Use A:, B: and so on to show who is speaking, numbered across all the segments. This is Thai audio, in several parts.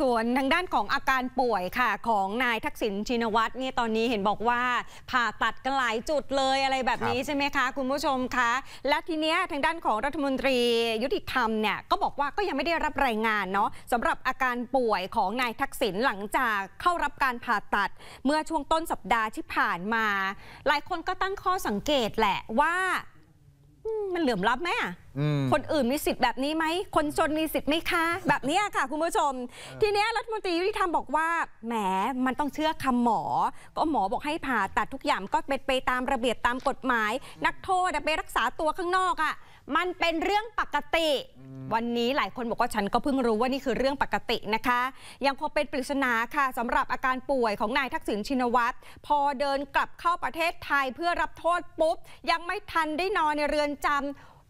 A: ส่วนทางด้านของอาการป่วยค่ะของนายทักษิณชินวัตรนี่ตอนนี้เห็นบอกว่า ผ่าตัดกันหลายจุดเลยอะไรแบบนี้ใช่ไหมคะ คุณผู้ชมคะ และทีเนี้ยทางด้านของรัฐมนตรี ยุติธรรมเนี่ยก็บอกว่าก็ยังไม่ได้รับรายงานเนาะสำหรับอาการป่วยของนายทักษิณหลังจากเข้ารับการผ่าตัด เมื่อช่วงต้นสัปดาห์ที่ผ่านมา หลายคนก็ตั้งข้อสังเกตแหละว่า มันเหลื่อมล้ำไหมอะคนอื่นมีสิทธิ์แบบนี้ไหมคนจนมีสิทธิ์ไหมคะ แบบนี้ค่ะคุณผู้ชม ทีนี้รัฐมนตรียุติธรรมบอกว่าแหมมันต้องเชื่อคำหมอ ก็หมอบอกให้ผ่าตัดทุกอย่างก็เป็นไปตามระเบียบตามกฎหมาย นักโทษไปรักษาตัวข้างนอกอ่ะ มันเป็นเรื่องปกติ วันนี้หลายคนบอกว่าฉันก็เพิ่งรู้ว่านี่คือเรื่องปกตินะคะ ยังคงเป็นปริศนาค่ะสำหรับอาการป่วยของนายทักษิณชินวัตรพอเดินกลับเข้าประเทศไทยเพื่อรับโทษปุ๊บ ยังไม่ทันได้นอนในเรือนจำ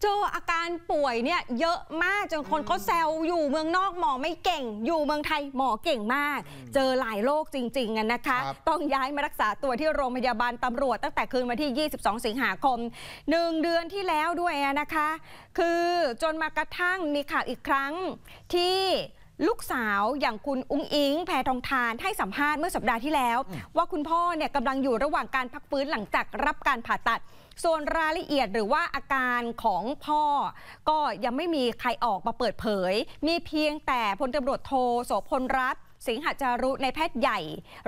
A: เจออาการป่วยเนี่ยเยอะมาก จนคนเขาแซวอยู่เมืองนอกหมอไม่เก่ง อยู่เมืองไทยหมอเก่งมาก เจอหลายโรคจริงๆกันนะคะ ต้องย้ายมารักษาตัวที่โรงพยาบาลตำรวจ ตั้งแต่คืนวันที่ 22 สิงหาคม1เดือนที่แล้วด้วยนะคะ คือจนมากระทั่งมีข่าวอีกครั้งที่ลูกสาวอย่างคุณอุ้งอิง แพทองทานให้สัมภาษณ์เมื่อสัปดาห์ที่แล้ว ว่าคุณพ่อเนี่ยกำลังอยู่ระหว่างการพักฟื้นหลังจากรับการผ่าตัด ส่วนรายละเอียดหรือว่าอาการของพ่อก็ยังไม่มีใครออกมาเปิดเผย มีเพียงแต่พลตำรวจโทโสพลรัตนสิงหจารุในแพทย์ใหญ่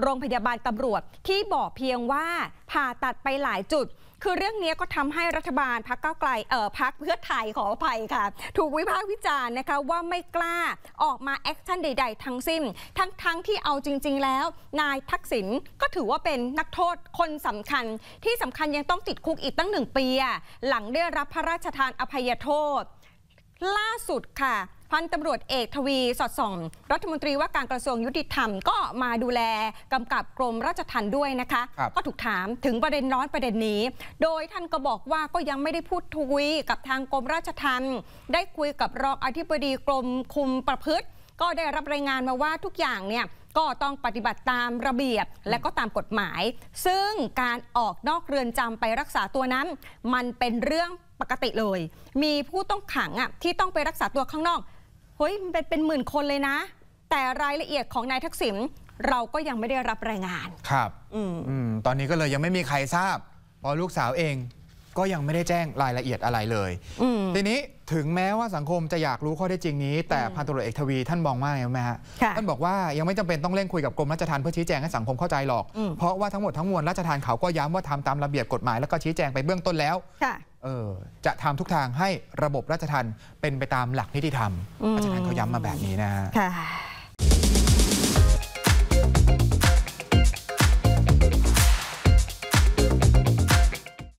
A: โรงพยาบาลตำรวจที่บอกเพียงว่าผ่าตัดไปหลายจุดคือเรื่องนี้ก็ทำให้รัฐบาลพักเก้าไกล เอ่อพักเพื่อไทยขออภัยค่ะ ถูกวิพากษ์วิจารณ์นะคะว่าไม่กล้าออกมาแอคชั่นใดๆทั้งสิ้น ทั้งๆทที่เอาจริงๆแล้ว นายทักษิณก็ถือว่าเป็นนักโทษคนสำคัญ ที่สำคัญยังต้องติดคุกอีกตั้งหนึ่งปี หลังได้รับพระราชทานอภัยโทษ ล่าสุดค่ะพันตำรวจเอกทวีสอดส่องรัฐมนตรีว่าการกระทรวงยุติธรรมก็มาดูแลกำกับกรมราชทัณฑ์ด้วยนะคะ ก็ถูกถามถึงประเด็นร้อนประเด็นนี้ โดยท่านก็บอกว่าก็ยังไม่ได้พูดทุยกับทางกรมราชทัณฑ์ได้คุยกับรองอธิบดีกรมคุมประพฤติ ก็ได้รับรายงานมาว่าทุกอย่างเนี่ยก็ต้องปฏิบัติตามระเบียบและก็ตามกฎหมาย ซึ่งการออกนอกเรือนจำไปรักษาตัวนั้น มันเป็นเรื่องปกติเลย มีผู้ต้องขังอ่ะที่ต้องไปรักษาตัวข้างนอกฮ้ยเป็นเป็นหมื่นคนเลยนะ แต่รายละเอียดของนายทักษิณเราก็ยังไม่ได้รับรายงาน
B: ครับอืมตอนนี้ก็เลยยังไม่มีใครทราบเพราะลูกสาวเองก็ยังไม่ได้แจ้งรายละเอียดอะไรเลยทีนี้ถึงแม้ว่าสังคมจะอยากรู้ข้อเท็จจริงนี้ แต่พันตรวจเอกทวีท่านมองว่าไงไหมฮะท่านบอกว่ายังไม่จำเป็นต้องเร่งคุยกับกรมราชทัณฑ์เพื่อชี้แจงให้สังคมเข้าใจหรอก เพราะว่าทั้งหมดทั้งมวลราชทัณฑ์เขาก็ย้ำว่าทำตามระเบียบกฎหมายแล้วก็ชี้แจงไปเบื้องต้นแล้วเออ จะทำทุกทางให้ระบบราชทัณฑ์เป็นไปตามหลักนิติธรรม อาจารย์เขาย้ำมาแบบนี้นะฮะ